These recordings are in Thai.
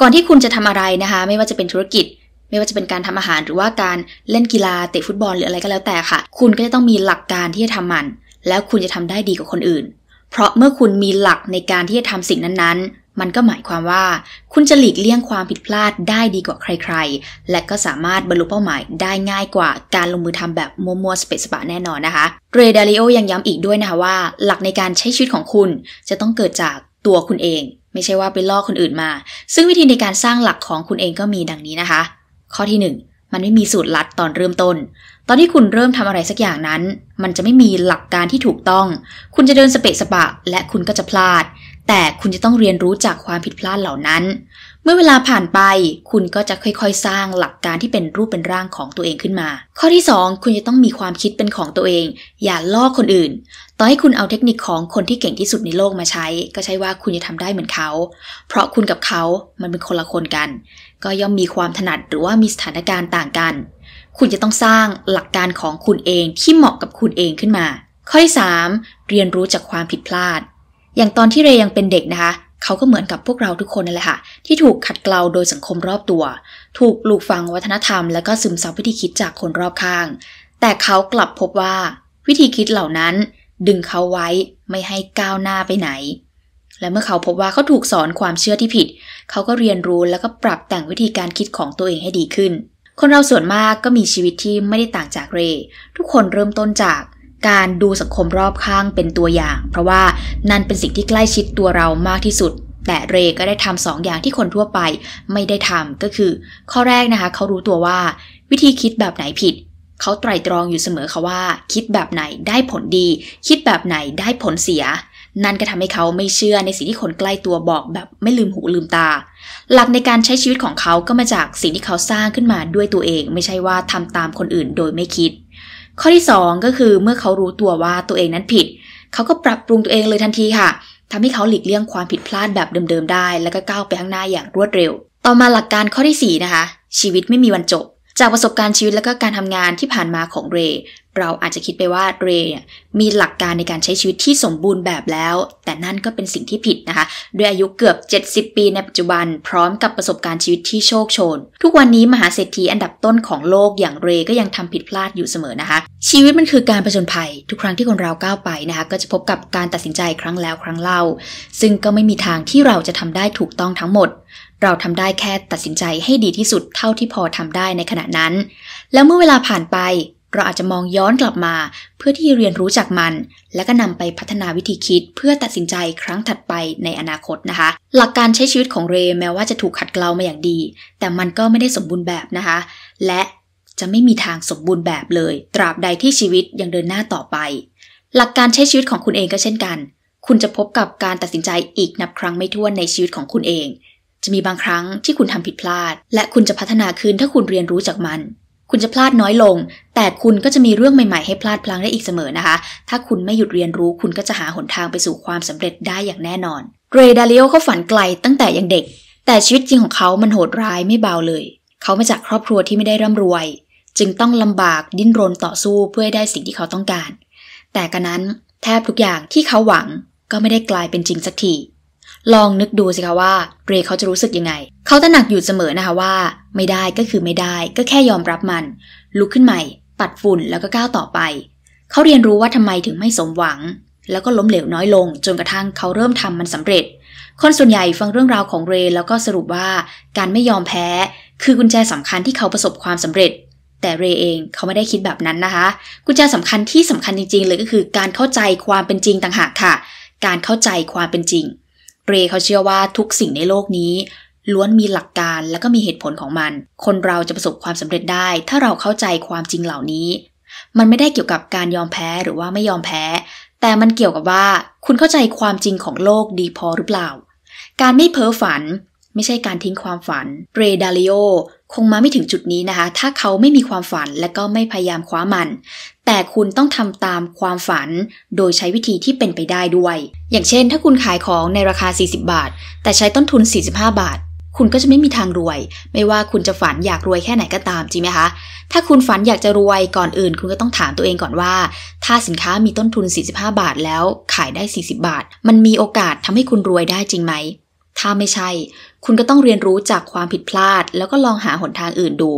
ก่อนที่คุณจะทำอะไรนะคะ ไม่ว่าจะเป็นธุรกิจไม่ว่าจะเป็นการทำอาหารหรือว่าการเล่นกีฬาเตะฟุตบอล หรืออะไรก็แล้วแต่ค่ะ คุณก็จะต้องมีหลักการที่จะทำมัน แล้วคุณจะทำได้ดีกว่าคนอื่น เพราะเมื่อคุณมีหลักในการที่จะทำสิ่งนั้น ๆ มันก็หมายความว่า คุณจะหลีกเลี่ยงความผิดพลาดได้ดีกว่าใครๆ และก็สามารถบรรลุเป้าหมายได้ง่ายกว่าการลงมือทำแบบมัวๆสเปซสปะแน่นอนนะคะเรดาริโอยังย้ำอีกด้วยนะคะว่า หลักในการใช้ชีวิตของคุณจะต้องเกิดจากตัวคุณเองไม่ใช่ว่าไปลอกคนอื่นมา ซึ่งวิธีในการสร้างหลักของคุณเองก็มีดังนี้นะคะ ข้อที่1มันไม่มีสูตรลัดตอนเริ่มต้น ตอนที่คุณเริ่มทำอะไรสักอย่างนั้น มันจะไม่มีหลักการที่ถูกต้อง คุณจะเดินสเปะสปะและคุณก็จะพลาด แต่คุณจะต้องเรียนรู้จากความผิดพลาดเหล่านั้นเมื่อเวลาผ่านไป คุณก็จะค่อยๆสร้างหลักการที่เป็นรูปเป็นร่างของตัวเองขึ้นมา ข้อที่ 2 คุณจะต้องมีความคิดเป็นของตัวเอง อย่าลอกคนอื่นต่อให้คุณเอาเทคนิคของคนที่เก่งที่สุดในโลกมาใช้ ก็ใช่ว่าคุณจะทำได้เหมือนเขา เพราะคุณกับเขา มันเป็นคนละคนกัน ก็ย่อมมีความถนัดหรือว่ามีสถานการณ์ต่างกัน คุณจะต้องสร้างหลักการของคุณเองที่เหมาะกับคุณเองขึ้นมา ข้อที่3เรียนรู้จากความผิดพลาด อย่างตอนที่เรยังเป็นเด็กนะคะเขาก็เหมือนกับพวกเราทุกคนนั่นแหละค่ะที่ถูกขัดเกลาโดยสังคมรอบตัว ถูกปลูกฝังวัฒนธรรมและก็ซึมซับวิธีคิดจากคนรอบข้าง แต่เขากลับพบว่า วิธีคิดเหล่านั้น ดึงเขาไว้ไม่ให้ก้าวหน้าไปไหน และเมื่อเขาพบว่าเขาถูกสอนความเชื่อที่ผิด เขาก็เรียนรู้แล้วก็ปรับแต่งวิธีการคิดของตัวเองให้ดีขึ้น คนเราส่วนมากก็มีชีวิตที่ไม่ได้ต่างจากเร ทุกคนเริ่มต้นจากการดูสังคมรอบข้างเป็นตัวอย่าง เพราะว่านั่นเป็นสิ่งที่ใกล้ชิดตัวเรามากที่สุด แต่เรก็ได้ทำสองอย่างที่คนทั่วไป ไม่ได้ทำก็คือ ข้อแรกนะคะ เขารู้ตัวว่า วิธีคิดแบบไหนผิด เขาไตรตรองอยู่เสมอค่ะว่า คิดแบบไหนได้ผลดี คิดแบบไหนได้ผลเสีย นั่นก็ทำให้เขาไม่เชื่อในสิ่งที่คนใกล้ตัวบอกแบบไม่ลืมหูลืมตาหลักในการใช้ชีวิตของเขาก็มาจากสิ่งที่เขาสร้างขึ้นมาด้วยตัวเอง ไม่ใช่ว่าทำตามคนอื่นโดยไม่คิดข้อที่ 2 ก็คือเมื่อเขารู้ตัวว่าตัวเองนั้นผิด เขาก็ปรับปรุงตัวเองเลยทันทีค่ะ ทำให้เขาหลีกเลี่ยงความผิดพลาดแบบเดิมๆได้ แล้วก็ก้าวไปข้างหน้าอย่างรวดเร็ว ต่อมาหลักการข้อที่ 4 นะคะ ชีวิตไม่มีวันจบ จากประสบการณ์ชีวิตและก็การทำงานที่ผ่านมาของเรเราอาจจะคิดไปว่าเรย์มีหลักการในการใช้ชีวิตที่สมบูรณ์แบบแล้ว แต่นั่นก็เป็นสิ่งที่ผิดนะคะ ด้วยอายุเกือบ 70 ปีในปัจจุบัน พร้อมกับประสบการณ์ชีวิตที่โชคโชน ทุกวันนี้มหาเศรษฐีอันดับต้นของโลกอย่างเรย์ก็ยังทำผิดพลาดอยู่เสมอนะคะ ชีวิตมันคือการประชนภัย ทุกครั้งที่คนเราก้าวไปนะคะ ก็จะพบกับการตัดสินใจครั้งแล้วครั้งเล่า ซึ่งก็ไม่มีทางที่เราจะทำได้ถูกต้องทั้งหมด เราทำได้แค่ตัดสินใจให้ดีที่สุดเท่าที่พอทำได้ในขณะนั้น แล้วเมื่อเวลาผ่านไปเราอาจจะมองย้อนกลับมา เพื่อที่เรียนรู้จากมัน และก็นำไปพัฒนาวิธีคิด เพื่อตัดสินใจครั้งถัดไปในอนาคตนะคะ หลักการใช้ชีวิตของเรแม้ว่าจะถูกขัดเกลามาอย่างดี แต่มันก็ไม่ได้สมบูรณ์แบบนะคะ และจะไม่มีทางสมบูรณ์แบบเลย ตราบใดที่ชีวิตยังเดินหน้าต่อไป หลักการใช้ชีวิตของคุณเองก็เช่นกัน คุณจะพบกับการตัดสินใจอีกนับครั้งไม่ถ้วนในชีวิตของคุณเอง จะมีบางครั้งที่คุณทำผิดพลาด และคุณจะพัฒนาขึ้นถ้าคุณเรียนรู้จากมันคุณจะพลาดน้อยลง แต่คุณก็จะมีเรื่องใหม่ๆให้พลาดพลั้งได้อีกเสมอนะคะ ถ้าคุณไม่หยุดเรียนรู้ คุณก็จะหาหนทางไปสู่ความสำเร็จได้อย่างแน่นอนเรดาลิยอเขาฝันไกลตั้งแต่ยังเด็ก แต่ชีวิตจริงของเขามันโหดร้ายไม่เบาเลย เขามาจากครอบครัวที่ไม่ได้ร่ำรวย จึงต้องลำบากดิ้นรนต่อสู้เพื่อให้ได้สิ่งที่เขาต้องการ แต่กระนั้นแทบทุกอย่างที่เขาหวังก็ไม่ได้กลายเป็นจริงสักทีลองนึกดูสิคะว่าเรย์เขาจะรู้สึกยังไง เขาตระหนักอยู่เสมอนะคะว่า ไม่ได้ก็คือไม่ได้ ก็แค่ยอมรับมันลุกขึ้นใหม่ ปัดฝุ่นแล้วก็ก้าวต่อไป เขาเรียนรู้ว่าทำไมถึงไม่สมหวัง แล้วก็ล้มเหลวน้อยลง จนกระทั่งเขาเริ่มทำมันสำเร็จคนส่วนใหญ่ฟังเรื่องราวของเรย์แล้วก็สรุปว่า การไม่ยอมแพ้ คือกุญแจสำคัญที่เขาประสบความสำเร็จ แต่เรเองเขาไม่ได้คิดแบบนั้นนะคะ กุญแจสำคัญที่สำคัญจริงๆเลยก็คือการเข้าใจความเป็นจริงต่างหากค่ะ การเข้าใจความเป็นจริงรเขาเชื่อว่าทุกสิ่งในโลกนี้ ล้วนมีหลักการและก็มีเหตุผลของมัน คนเราจะประสบความสำเร็จได้ ถ้าเราเข้าใจความจริงเหล่านี้ มันไม่ได้เกี่ยวกับการยอมแพ้หรือว่าไม่ยอมแพ้ แต่มันเกี่ยวกับว่า คุณเข้าใจความจริงของโลกดีพอหรือเปล่า การไม่เพ้อฝัน ไม่ใช่การทิ้งความฝันเรดาลิโอคงมาไม่ถึงจุดนี้นะคะ ถ้าเขาไม่มีความฝันและก็ไม่พยายามคว้ามันแต่คุณต้องทำตามความฝันโดยใช้วิธีที่เป็นไปได้ด้วย อย่างเช่นถ้าคุณขายของในราคา 40 บาท แต่ใช้ต้นทุน 45 บาท คุณก็จะไม่มีทางรวย ไม่ว่าคุณจะฝันอยากรวยแค่ไหนก็ตาม จริงไหมคะ ถ้าคุณฝันอยากจะรวยก่อนอื่น คุณก็ต้องถามตัวเองก่อนว่า ถ้าสินค้ามีต้นทุน 45 บาทแล้วขายได้ 40 บาท มันมีโอกาสทำให้คุณรวยได้จริงไหม ถ้าไม่ใช่ คุณก็ต้องเรียนรู้จากความผิดพลาด แล้วก็ลองหาหนทางอื่นดู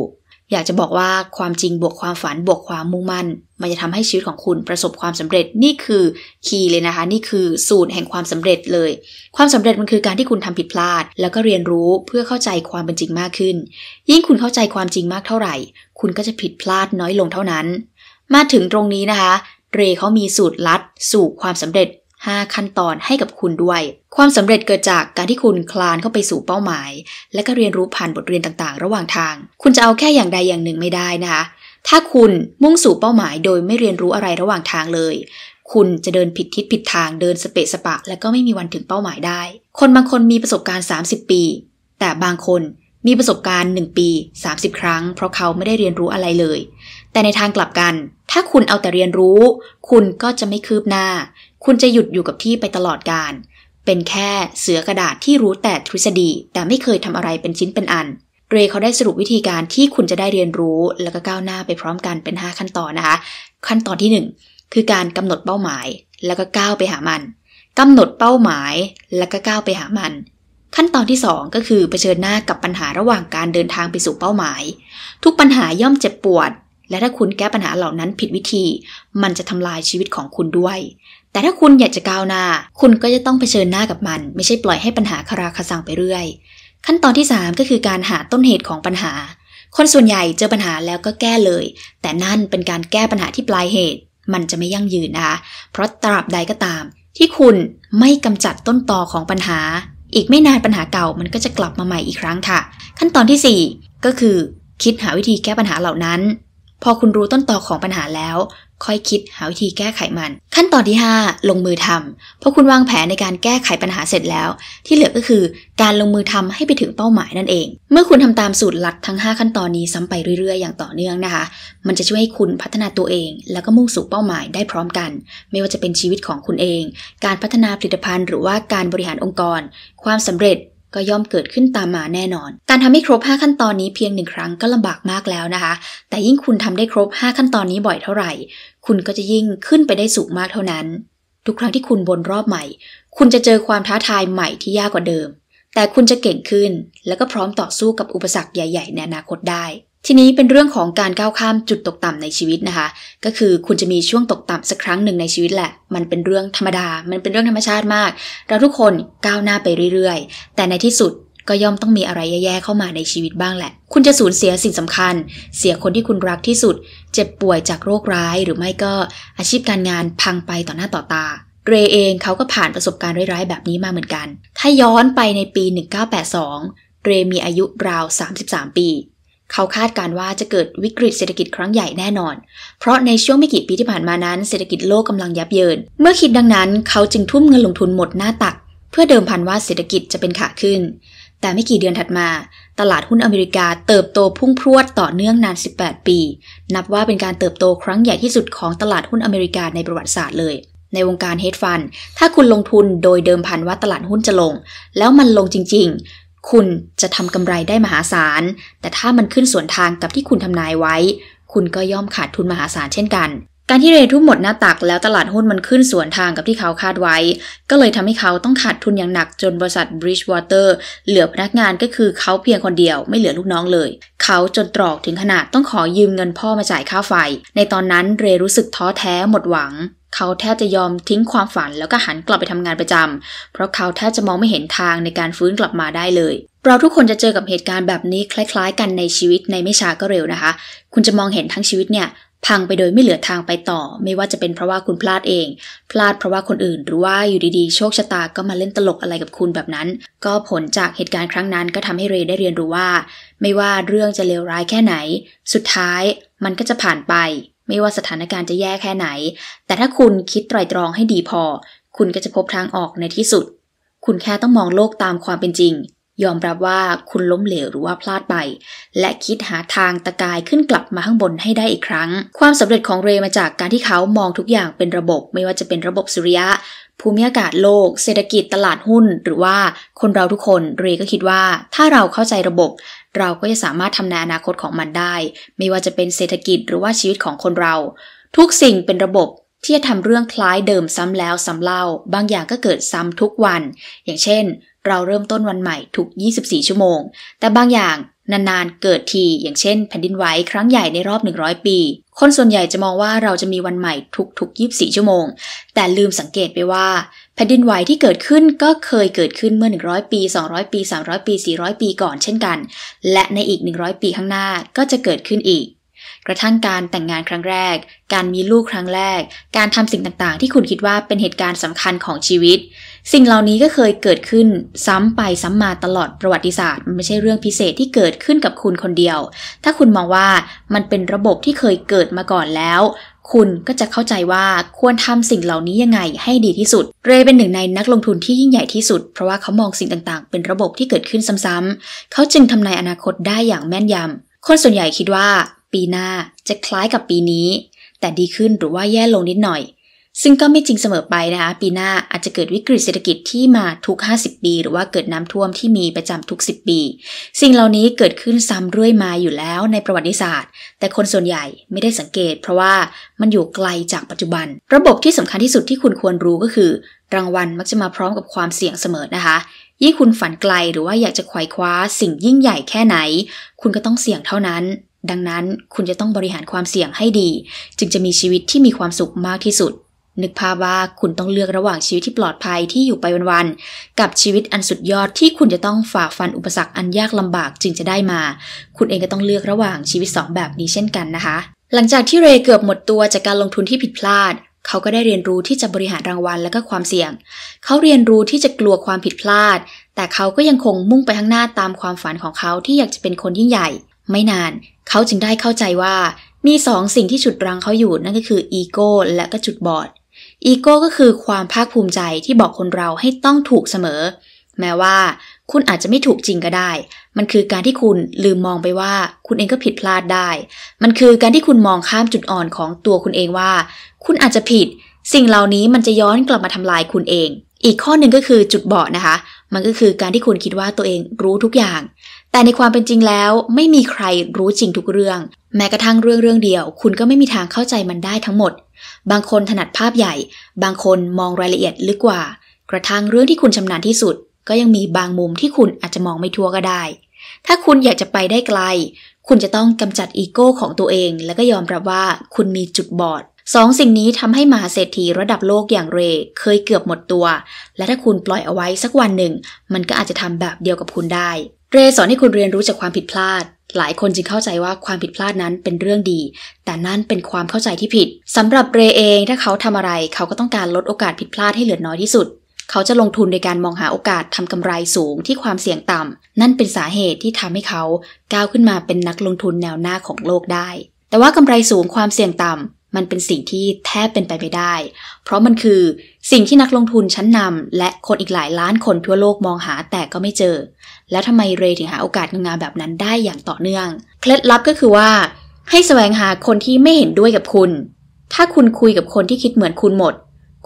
อยากจะบอกว่าความจริงบวกความฝันบวกความมุ่งมั่น มันจะทำให้ชีวิตของคุณประสบความสำเร็จนี่คือคีย์เลยนะคะนี่คือสูตรแห่งความสำเร็จเลย ความสำเร็จมันคือการที่คุณทำผิดพลาดแล้วก็เรียนรู้เพื่อเข้าใจความเป็นจริงมากขึ้น ยิ่งคุณเข้าใจความจริงมากเท่าไหร่ คุณก็จะผิดพลาดน้อยลงเท่านั้น มาถึงตรงนี้นะคะเรเขามีสูตรลัด สู่ความสำเร็จ5ขั้นตอนให้กับคุณด้วย ความสำเร็จเกิดจากการที่คุณคลานเข้าไปสู่เป้าหมาย และก็เรียนรู้ผ่านบทเรียนต่างๆ ระหว่างทาง คุณจะเอาแค่อย่างใดอย่างหนึ่งไม่ได้นะคะ ถ้าคุณมุ่งสู่เป้าหมายโดยไม่เรียนรู้อะไรระหว่างทางเลย คุณจะเดินผิดทิศผิดทาง เดินสเปะสปะ และก็ไม่มีวันถึงเป้าหมายได้ คนบางคนมีประสบการณ์ 30 ปี แต่บางคนมีประสบการณ์ 1 ปี 30 ครั้ง เพราะเขาไม่ได้เรียนรู้อะไรเลย แต่ในทางกลับกัน ถ้าคุณเอาแต่เรียนรู้ คุณก็จะไม่คืบหน้าคุณจะหยุดอยู่กับที่ไปตลอดการ เป็นแค่เสือกระดาษที่รู้แต่ทฤษฎี แต่ไม่เคยทำอะไรเป็นชิ้นเป็นอัน เรย์เขาได้สรุปวิธีการที่คุณจะได้เรียนรู้แล้วก็ก้าวหน้าไปพร้อมกันเป็น 5 ขั้นตอนนะคะขั้นตอนที่ 1 คือการกำหนดเป้าหมายแล้วก็ก้าวไปหามันกำหนดเป้าหมาย แล้วก็ก้าวไปหามันขั้นตอนที่ 2 ก็คือเผชิญหน้ากับปัญหาระหว่างการเดินทางไปสู่เป้าหมาย ทุกปัญหาย่อมเจ็บปวด และถ้าคุณแก้ปัญหาเหล่านั้นผิดวิธี มันจะทำลายชีวิตของคุณด้วยแต่ถ้าคุณอยากจะก้าวหน้า คุณก็จะต้องเผชิญหน้ากับมัน ไม่ใช่ปล่อยให้ปัญหาคาราคาซังไปเรื่อย ขั้นตอนที่ 3 ก็คือการหาต้นเหตุของปัญหา คนส่วนใหญ่เจอปัญหาแล้วก็แก้เลย แต่นั่นเป็นการแก้ปัญหาที่ปลายเหตุ มันจะไม่ยั่งยืนนะคะเพราะตราบใดก็ตาม ที่คุณไม่กำจัดต้นตอของปัญหา อีกไม่นานปัญหาเก่ามันก็จะกลับมาใหม่อีกครั้งค่ะ ขั้นตอนที่4ก็คือ คิดหาวิธีแก้ปัญหาเหล่านั้น พอคุณรู้ต้นตอของปัญหาแล้วค่อยคิดหาวิธีแก้ไขมัน ขั้นตอนที่ 5 ลงมือทำเพราะคุณวางแผนในการแก้ไขปัญหาเสร็จแล้ว ที่เหลือก็คือการลงมือทำให้ไปถึงเป้าหมายนั่นเอง เมื่อคุณทำตามสูตรหลักทั้ง 5 ขั้นตอนนี้ซ้ำไปเรื่อยๆอย่างต่อเนื่องนะคะ มันจะช่วยให้คุณพัฒนาตัวเอง แล้วก็มุ่งสู่เป้าหมายได้พร้อมกัน ไม่ว่าจะเป็นชีวิตของคุณเอง การพัฒนาผลิตภัณฑ์ หรือว่าการบริหารองค์กร ความสำเร็จก็ย่อมเกิดขึ้นตามมาแน่นอน การทำให้ครบ5ขั้นตอนนี้เพียงหนึ่งครั้งก็ลำบากมากแล้วนะคะ แต่ยิ่งคุณทำได้ครบ 5 ขั้นตอนนี้บ่อยเท่าไหร่ คุณก็จะยิ่งขึ้นไปได้สูงมากเท่านั้น ทุกครั้งที่คุณวนรอบใหม่ คุณจะเจอความท้าทายใหม่ที่ยากกว่าเดิม แต่คุณจะเก่งขึ้น และก็พร้อมต่อสู้กับอุปสรรคใหญ่ ๆ ในอนาคตได้ทีนี้เป็นเรื่องของการก้าวข้ามจุดตกต่ำในชีวิตนะคะ ก็คือคุณจะมีช่วงตกต่ำสักครั้งหนึ่งในชีวิตแหละ มันเป็นเรื่องธรรมดา มันเป็นเรื่องธรรมชาติมากเราทุกคนก้าวหน้าไปเรื่อยๆ แต่ในที่สุดก็ย่อมต้องมีอะไรแย่ๆเข้ามาในชีวิตบ้างแหละ คุณจะสูญเสียสิ่งสำคัญ เสียคนที่คุณรักที่สุดเจ็บป่วยจากโรคร้ายหรือไม่ก็ อาชีพการงานพังไปต่อหน้าต่อตาเรเองเขาก็ผ่านประสบการณ์ร้ายๆ แบบนี้มาเหมือนกัน ถ้าย้อนไปในปี 1982เรมีอายุราว 33 ปีเขาคาดการว่าจะเกิดวิกฤตเศรษฐกิจครั้งใหญ่แน่นอน เพราะในช่วงไม่กี่ปีที่ผ่านมานั้นเศรษฐกิจโลกกำลังยับเยินเมื่อคิดดังนั้นเขาจึงทุ่มเงินลงทุนหมดหน้าตัก เพื่อเดิมพันว่าเศรษฐกิจจะเป็นขาขึ้น แต่ไม่กี่เดือนถัดมา ตลาดหุ้นอเมริกาเติบโตพุ่งพรวดต่อเนื่องนาน 18 ปี นับว่าเป็นการเติบโตครั้งใหญ่ที่สุดของตลาดหุ้นอเมริกาในประวัติศาสตร์เลย ในวงการเฮดฟัน ถ้าคุณลงทุนโดยเดิมพันว่าตลาดหุ้นจะลง แล้วมันลงจริงคุณจะทำกำไรได้มหาศาล แต่ถ้ามันขึ้นสวนทางกับที่คุณทำนายไว้ คุณก็ย่อมขาดทุนมหาศาลเช่นกันการที่เรทุ่มหมดหน้าตักแล้วตลาดหุ้นมันขึ้นสวนทางกับที่เขาคาดไว้ ก็เลยทำให้เขาต้องขาดทุนอย่างหนักจนบริษัท Bridgewater เหลือพนักงานก็คือเขาเพียงคนเดียวไม่เหลือลูกน้องเลย เขาจนตรอกถึงขนาดต้องขอยืมเงินพ่อมาจ่ายค่าไฟ ในตอนนั้นเรรู้สึกท้อแท้หมดหวัง เขาแทบจะยอมทิ้งความฝันแล้วก็หันกลับไปทำงานประจำเพราะเขาแทบจะมองไม่เห็นทางในการฟื้นกลับมาได้เลยเราทุกคนจะเจอกับเหตุการณ์แบบนี้คล้ายๆ กันในชีวิตในไม่ช้าก็เร็วนะคะ คุณจะมองเห็นทั้งชีวิตเนี่ยพังไปโดยไม่เหลือทางไปต่อ ไม่ว่าจะเป็นเพราะว่าคุณพลาดเอง พลาดเพราะว่าคนอื่นหรือว่าอยู่ดีๆโชคชะตาก็มาเล่นตลกอะไรกับคุณแบบนั้น ก็ผลจากเหตุการณ์ครั้งนั้น ก็ทำให้เรได้เรียนรู้ว่า ไม่ว่าเรื่องจะเลวร้ายแค่ไหน สุดท้าย มันก็จะผ่านไป ไม่ว่าสถานการณ์จะแย่แค่ไหน แต่ถ้าคุณคิดไตร่ตรองให้ดีพอ คุณก็จะพบทางออกในที่สุด คุณแค่ต้องมองโลกตามความเป็นจริงยอมรับว่าคุณล้มเหลวหรือว่าพลาดไป และคิดหาทางตะกายขึ้นกลับมาข้างบนให้ได้อีกครั้ง ความสำเร็จของเรมาจากการที่เขามองทุกอย่างเป็นระบบ ไม่ว่าจะเป็นระบบสุริยะ ภูมิอากาศโลก เศรษฐกิจตลาดหุ้น หรือว่าคนเราทุกคน เรก็คิดว่าถ้าเราเข้าใจระบบ เราก็จะสามารถทำานอนาคตของมันได้ ไม่ว่าจะเป็นเศรษฐกิจหรือว่าชีวิตของคนเรา ทุกสิ่งเป็นระบบที่จะทำเรื่องคล้ายเดิมซ้ำแล้วซ้ำเล่า บางอย่างก็เกิดซ้ำทุกวัน อย่างเช่นเราเริ่มต้นวันใหม่ทุก 24 ชั่วโมง แต่บางอย่างนานๆ เกิดที อย่างเช่น แผ่นดินไหวครั้งใหญ่ในรอบ 100 ปี คนส่วนใหญ่จะมองว่าเราจะมีวันใหม่ทุกๆ 24 ชั่วโมง แต่ลืมสังเกตไปว่า แผ่นดินไหวที่เกิดขึ้นก็เคยเกิดขึ้นเมื่อ 100 ปี 200 ปี 300 ปี 400 ปีก่อนเช่นกัน และในอีก 100 ปีข้างหน้าก็จะเกิดขึ้นอีก กระทั่งการแต่งงานครั้งแรก การมีลูกครั้งแรก การทำสิ่งต่างๆ ที่คุณคิดว่าเป็นเหตุการณ์สำคัญของชีวิตสิ่งเหล่านี้ก็เคยเกิดขึ้นซ้ำไป ซ้ำมาตลอดประวัติศาสตร์มันไม่ใช่เรื่องพิเศษที่เกิดขึ้นกับคุณคนเดียว ถ้าคุณมองว่ามันเป็นระบบที่เคยเกิดมาก่อนแล้ว คุณก็จะเข้าใจว่าควรทำสิ่งเหล่านี้ยังไง ให้ดีที่สุด เรย์เป็นหนึ่งในนักลงทุนที่ยิ่งใหญ่ที่สุด เพราะว่า เขามองสิ่งต่างๆ เป็นระบบที่เกิดขึ้นซ้ำๆเขาจึงทำนายอนาคตได้อย่างแม่นยำคนส่วนใหญ่คิดว่าปีหน้าจะคล้ายกับปีนี้ แต่ดีขึ้นหรือว่าแย่ลงนิดหน่อยซึ่งก็ไม่จริงเสมอไปนะคะ ปีหน้าอาจจะเกิดวิกฤตเศรษฐกิจที่มาทุก 50 ปี หรือว่าเกิดน้ำท่วมที่มีประจำทุก 10 ปี สิ่งเหล่านี้เกิดขึ้นซ้ำเรื่อยมาอยู่แล้วในประวัติศาสตร์ แต่คนส่วนใหญ่ไม่ได้สังเกตเพราะว่ามันอยู่ไกลจากปัจจุบัน ระบบที่สำคัญที่สุดที่คุณควรรู้ก็คือ รางวัลมักจะมาพร้อมกับความเสี่ยงเสมอนะคะ ยิ่งคุณฝันไกลหรือว่าอยากจะขวายคว้า สิ่งยิ่งใหญ่แค่ไหน คุณก็ต้องเสี่ยงเท่านั้น ดังนั้นคุณจะต้องบริหารความเสี่ยงให้ดี จึงจะมีชีวิตที่มีความสุขมากที่สุดนึกภาพว่าคุณต้องเลือกระหว่างชีวิตที่ปลอดภัยที่อยู่ไปวันๆ กับชีวิตอันสุดยอดที่คุณจะต้องฝ่าฟันอุปสรรคอันยากลำบากจึงจะได้มา คุณเองก็ต้องเลือกระหว่างชีวิต 2 แบบนี้เช่นกันนะคะ หลังจากที่เรเกือบหมดตัวจากการลงทุนที่ผิดพลาด เขาก็ได้เรียนรู้ที่จะบริหารรางวัลและก็ความเสี่ยง เขาเรียนรู้ที่จะกลัวความผิดพลาด แต่เขาก็ยังคงมุ่งไปข้างหน้าตามความฝันของเขาที่อยากจะเป็นคนยิ่งใหญ่ ไม่นาน เขาจึงได้เข้าใจว่ามีสองสิ่งที่ฉุดรั้งเขาอยู่นั่นก็คืออีโก้และก็จุดบอดอีโก้ก็คือความภาคภูมิใจที่บอกคนเราให้ต้องถูกเสมอ แม้ว่าคุณอาจจะไม่ถูกจริงก็ได้ มันคือการที่คุณลืมมองไปว่าคุณเองก็ผิดพลาดได้ มันคือการที่คุณมองข้ามจุดอ่อนของตัวคุณเองว่า คุณอาจจะผิด สิ่งเหล่านี้มันจะย้อนกลับมาทำลายคุณเอง อีกข้อหนึ่งก็คือจุดบอดนะคะ มันก็คือการที่คุณคิดว่าตัวเองรู้ทุกอย่าง แต่ในความเป็นจริงแล้วไม่มีใครรู้จริงทุกเรื่อง แม้กระทั่งเรื่องเรื่องเดียว คุณก็ไม่มีทางเข้าใจมันได้ทั้งหมดบางคนถนัดภาพใหญ่ บางคนมองรายละเอียดลึกกว่า กระทั่งเรื่องที่คุณชำนาญที่สุด ก็ยังมีบางมุมที่คุณอาจจะมองไม่ทั่วก็ได้ ถ้าคุณอยากจะไปได้ไกล คุณจะต้องกำจัดอีโก้ของตัวเองแล้วก็ยอมรับว่าคุณมีจุดบอดสองสิ่งนี้ทำให้มหาเศรษฐีระดับโลกอย่างเร เคยเกือบหมดตัว และถ้าคุณปล่อยเอาไว้สักวันหนึ่ง มันก็อาจจะทำแบบเดียวกับคุณได้ เรสอนให้คุณเรียนรู้จากความผิดพลาดหลายคนจึงเข้าใจว่าความผิดพลาดนั้นเป็นเรื่องดี แต่นั่นเป็นความเข้าใจที่ผิด สำหรับเรเองถ้าเขาทำอะไรเขาก็ต้องการลดโอกาสผิดพลาดให้เหลือน้อยที่สุด เขาจะลงทุนในการมองหาโอกาส ทำกำไรสูงที่ความเสี่ยงต่ำ นั่นเป็นสาเหตุที่ทำให้เขา ก้าวขึ้นมาเป็นนักลงทุนแนวหน้าของโลกได้ แต่ว่ากำไรสูงความเสี่ยงต่ำ มันเป็นสิ่งที่แทบเป็นไปไม่ได้ เพราะมันคือ สิ่งที่นักลงทุนชั้นนำ และคนอีกหลายล้านคนทั่วโลกมองหาแต่ก็ไม่เจอแล้วทำไมเรถึงหาโอกาสงานแบบนั้นได้อย่างต่อเนื่องเคล็ดลับก็คือว่า ให้แสวงหาคนที่ไม่เห็นด้วยกับคุณ ถ้าคุณคุยกับคนที่คิดเหมือนคุณหมด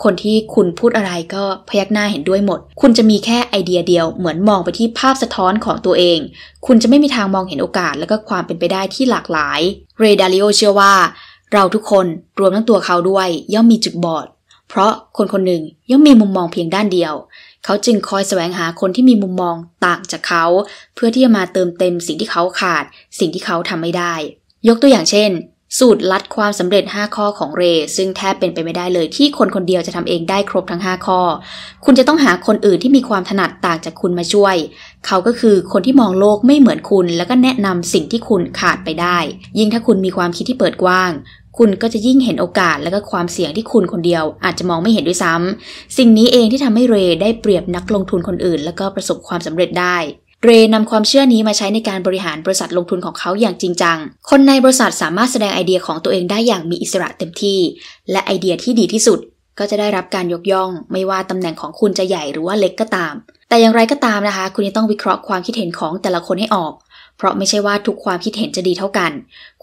คนที่คุณพูดอะไรก็พยักหน้าเห็นด้วยหมด คุณจะมีแค่ไอเดียเดียวเหมือนมองไปที่ภาพสะท้อนของตัวเอง คุณจะไม่มีทางมองเห็นโอกาสและก็ความเป็นไปได้ที่หลากหลายเรดาริโอเชื่อว่าเราทุกคนรวมทั้งตัวเขาด้วย ย่อมมีจุดบอด เพราะคนคนหนึ่งย่อมมีมุมมองเพียงด้านเดียวเขาจึงคอยแสวงหาคนที่มีมุมมองต่างจากเขา เพื่อที่จะมาเติมเต็มสิ่งที่เขาขาด สิ่งที่เขาทำไม่ได้ ยกตัวอย่างเช่น สูตรลัดความสำเร็จ5ข้อของเร ซึ่งแทบเป็นไปไม่ได้เลย ที่คนคนเดียวจะทำเองได้ครบทั้ง5 ข้อ คุณจะต้องหาคนอื่นที่มีความถนัดต่างจากคุณมาช่วย เขาก็คือคนที่มองโลกไม่เหมือนคุณแล้วก็แนะนำสิ่งที่คุณขาดไปได้ ยิ่งถ้าคุณมีความคิดที่เปิดกว้างคุณก็จะยิ่งเห็นโอกาสและก็ความเสี่ยงที่คุณคนเดียว อาจจะมองไม่เห็นด้วยซ้ำ สิ่งนี้เองที่ทำให้เรได้เปรียบนักลงทุนคนอื่น และก็ประสบความสำเร็จได้ เรนำความเชื่อนี้มาใช้ในการบริหารบริษัทลงทุนของเขาอย่างจริงจัง คนในบริษัทสามารถแสดงไอเดียของตัวเองได้อย่างมีอิสระเต็มที่ และไอเดียที่ดีที่สุด ก็จะได้รับการยกย่อง ไม่ว่าตำแหน่งของคุณจะใหญ่หรือว่าเล็กก็ตาม แต่อย่างไรก็ตามนะคะ คุณจะต้องวิเคราะห์ความคิดเห็นของแต่ละคนให้ออกเพราะไม่ใช่ว่าทุกความคิดเห็นจะดีเท่ากัน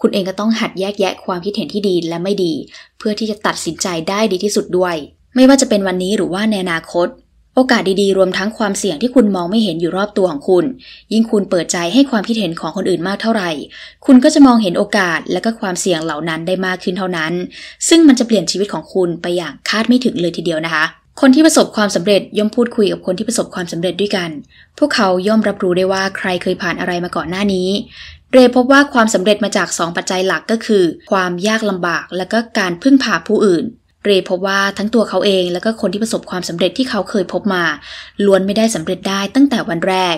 คุณเองก็ต้องหัดแยกแยะความคิดเห็นที่ดีและไม่ดี เพื่อที่จะตัดสินใจได้ดีที่สุดด้วย ไม่ว่าจะเป็นวันนี้หรือว่าในอนาคต โอกาสดีๆ รวมทั้งความเสี่ยงที่คุณมองไม่เห็นอยู่รอบตัวของคุณ ยิ่งคุณเปิดใจให้ความคิดเห็นของคนอื่นมากเท่าไหร่ คุณก็จะมองเห็นโอกาสและก็ความเสี่ยงเหล่านั้นได้มากขึ้นเท่านั้น ซึ่งมันจะเปลี่ยนชีวิตของคุณไปอย่างคาดไม่ถึงเลยทีเดียวนะคะคนที่ประสบความสำเร็จย่อมพูดคุยกับคนที่ประสบความสำเร็จด้วยกัน พวกเขาย่อมรับรู้ได้ว่าใครเคยผ่านอะไรมาก่อนหน้านี้ เรพบว่าความสำเร็จมาจาก2ปัจจัยหลักก็คือ ความยากลำบากและก็การพึ่งพาผู้อื่น เรพบว่าทั้งตัวเขาเองและก็คนที่ประสบความสำเร็จที่เขาเคยพบมาล้วนไม่ได้สำเร็จได้ตั้งแต่วันแรก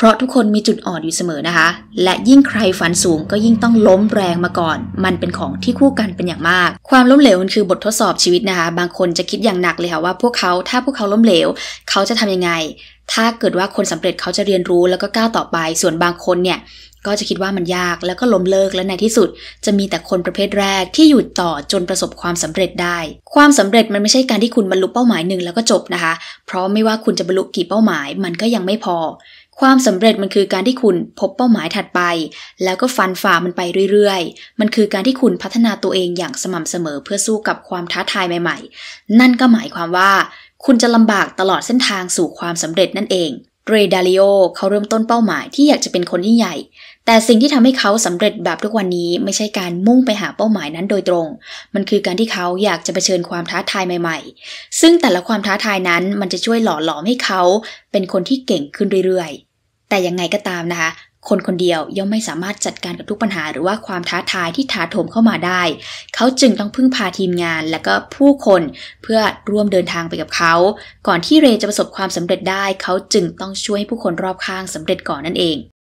เพราะทุกคนมีจุดอ่อนอยู่เสมอนะคะ และยิ่งใครฝันสูงก็ยิ่งต้องล้มแรงมาก่อน มันเป็นของที่คู่กันเป็นอย่างมาก ความล้มเหลวมันคือบททดสอบชีวิตนะคะ บางคนจะคิดอย่างหนักเลยค่ะว่า พวกเขาถ้าพวกเขาล้มเหลว เขาจะทํำยังไง ถ้าเกิดว่าคนสำเร็จเขาจะเรียนรู้แล้วก็ก้าวต่อไป ส่วนบางคนเนี่ย ก็จะคิดว่ามันยากแล้วก็ล้มเลิกและในที่สุด จะมีแต่คนประเภทแรกที่หยุดต่อจนประสบความสำเร็จได้ ความสำเร็จมันไม่ใช่การที่คุณบรรลุเป้าหมายหนึ่งแล้วก็จบนะคะ เพราะไม่ว่าคุณจะบรรลุกี่เป้าหมายมันก็ยังไม่พอความสำเร็จมันคือการที่คุณพบเป้าหมายถัดไป แล้วก็ฟันฝ่ามันไปเรื่อยๆ มันคือการที่คุณพัฒนาตัวเองอย่างสม่ำเสมอเพื่อสู้กับความท้าทายใหม่ ๆ นั่นก็หมายความว่าคุณจะลำบากตลอดเส้นทางสู่ความสำเร็จนั่นเองเรดาริโอเขาเริ่มต้นเป้าหมายที่อยากจะเป็นคนยิ่ใหญ่ แต่สิ่งที่ทำให้เขาสำเร็จแบบทุกวันนี้ไม่ใช่การมุ่งไปหาเป้าหมายนั้นโดยตรง มันคือการที่เขาอยากจะเผชิญความท้าทายใหม่ ๆ ซึ่งแต่ละความท้าทายนั้นมันจะช่วยหล่อหลอมให้เขา เป็นคนที่เก่งขึ้นเรื่อยๆแต่ยังไงก็ตามนะคะ คนคนเดียวย่อมไม่สามารถจัดการกับทุกปัญหา หรือว่าความท้าทายที่ถาโถมเข้ามาได้ เขาจึงต้องพึ่งพาทีมงานและก็ผู้คนเพื่อร่วมเดินทางไปกับเขา ก่อนที่เรจะประสบความสำเร็จได้ เขาจึงต้องช่วยให้ผู้คนรอบข้างสำเร็จก่อนนั่นเอง